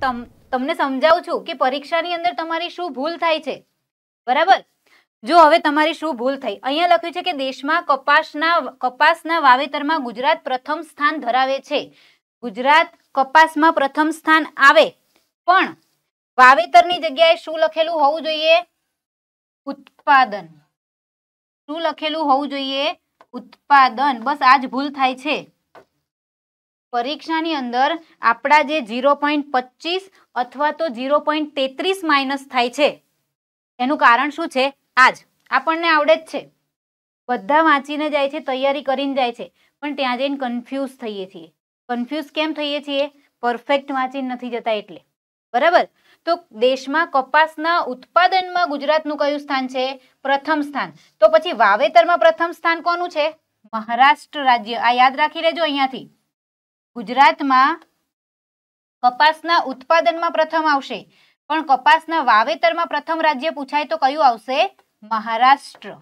તમને સમજાવું છું કે પરીક્ષાની અંદર તમારી શું ભૂલ થાય છે બરાબર જો હવે તમારી શું ભૂલ થઈ અહીંયા લખ્યું છે કે દેશમાં કપાસના કપાસના વાવેતરમાં ગુજરાત પ્રથમ સ્થાન ધરાવે છે ગુજરાત કપાસમાં પ્રથમ સ્થાન આવે પણ વાવેતરની જગ્યાએ શું લખેલું હોવું જોઈએ ઉત્પાદન શું લખેલું હોવું જોઈએ ઉત્પાદન બસ આ જ ભૂલ થાય છે પરીક્ષાની અંદર આપણા જે ઝીરો પોઈન્ટ પચીસ અથવા તો ઝીરો પોઈન્ટ તેત્રીસ માઇનસ થાય છે એનું કારણ શું છે આજ આપણને આવડે જ છે બધા વાંચીને જાય છે તૈયારી કરીને જાય છે પણ ત્યાં જઈને કન્ફ્યુઝ થઈએ છીએ કન્ફ્યુઝ કેમ થઈએ છીએ પરફેક્ટ વાંચીને નથી જતા એટલે બરાબર તો દેશમાં કપાસના ઉત્પાદનમાં ગુજરાતનું કયું સ્થાન છે પ્રથમ સ્થાન તો પછી વાવેતરમાં પ્રથમ સ્થાન કોનું છે મહારાષ્ટ્ર રાજ્ય આ યાદ રાખી લેજો અહીંયાથી ગુજરાતમાં કપાસના ઉત્પાદનમાં પ્રથમ આવશે પણ કપાસના વાવેતરમાં પ્રથમ રાજ્ય પૂછાય તો કયું આવશે મહારાષ્ટ્ર